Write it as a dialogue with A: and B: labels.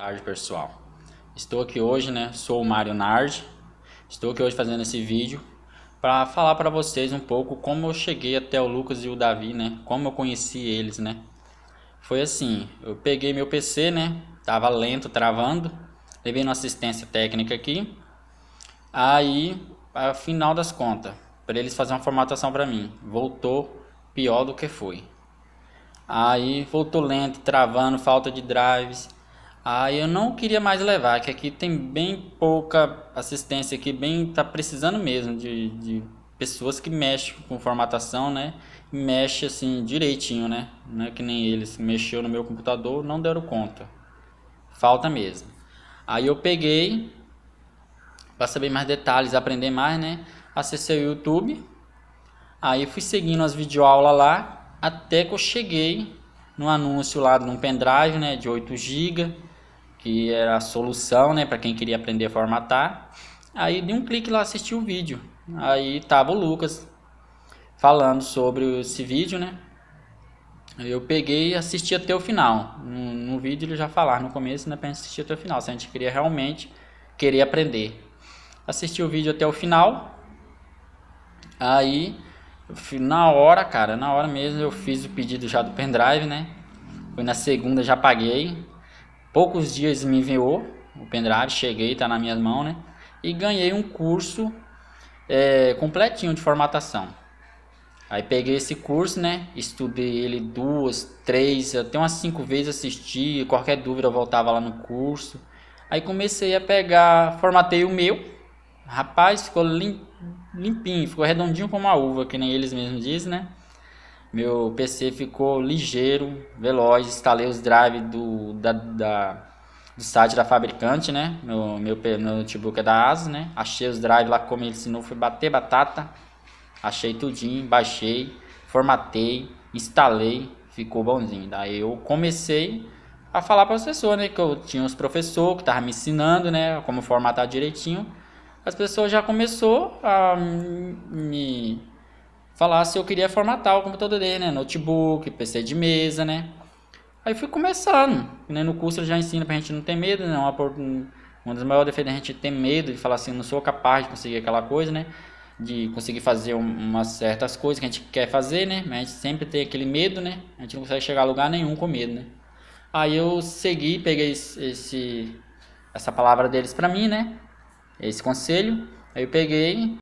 A: tarde, pessoal. Estou aqui hoje, né? Sou o Mário Nardi. Estou aqui hoje fazendo esse vídeo para falar para vocês um pouco como eu cheguei até o Lucas e o Davi, né? Como eu conheci eles, né? Foi assim, eu peguei meu PC, né? Tava lento, travando. Levei uma assistência técnica aqui. Aí, ao final das contas, para eles fazer uma formatação para mim, voltou pior do que foi. Aí voltou lento, travando, falta de drives Aí ah, eu não queria mais levar, que aqui tem bem pouca assistência, aqui bem tá precisando mesmo de, de pessoas que mexem com formatação, né? Mexe assim direitinho, né? Não é que nem eles mexeu no meu computador, não deram conta. Falta mesmo. Aí eu peguei para saber mais detalhes, aprender mais, né? Acessei o YouTube. Aí fui seguindo as videoaulas lá até que eu cheguei no anúncio lá de um pendrive, né, de 8 GB que era a solução, né, para quem queria aprender a formatar. Aí de um clique lá assistiu o vídeo. Aí tava o Lucas falando sobre esse vídeo, né? Eu peguei e assisti até o final. No, no vídeo ele já falava no começo, né, para assistir até o final, se a gente queria realmente querer aprender. Assisti o vídeo até o final. Aí na hora, cara, na hora mesmo eu fiz o pedido já do pendrive, né? Foi na segunda já paguei. Poucos dias me enviou o pendrive, cheguei, está na minha mão, né? E ganhei um curso é, completinho de formatação. Aí peguei esse curso, né? Estudei ele duas, três, até umas cinco vezes assisti. Qualquer dúvida eu voltava lá no curso. Aí comecei a pegar, formatei o meu. Rapaz, ficou limpinho, ficou redondinho como uma uva, que nem eles mesmos dizem, né? Meu PC ficou ligeiro, veloz. Instalei os drives do, da, da, do site da fabricante, né? Meu, meu, meu notebook é da ASUS, né? Achei os drives lá como ele ensinou, fui bater batata. Achei tudinho, baixei, formatei, instalei, ficou bonzinho. Daí eu comecei a falar para as pessoas, né? Que eu tinha os professores que estavam me ensinando, né? Como formatar direitinho. As pessoas já começou a me falar se eu queria formatar o computador dele, né? Notebook, PC de mesa, né? Aí fui começando. Né? No curso ele já ensina pra gente não ter medo, né? Uma, uma das maiores defesas da gente ter medo de falar assim, não sou capaz de conseguir aquela coisa, né? De conseguir fazer umas certas coisas que a gente quer fazer, né? Mas a gente sempre tem aquele medo, né? A gente não consegue chegar a lugar nenhum com medo, né? Aí eu segui, peguei esse, essa palavra deles pra mim, né? Esse conselho. Aí eu peguei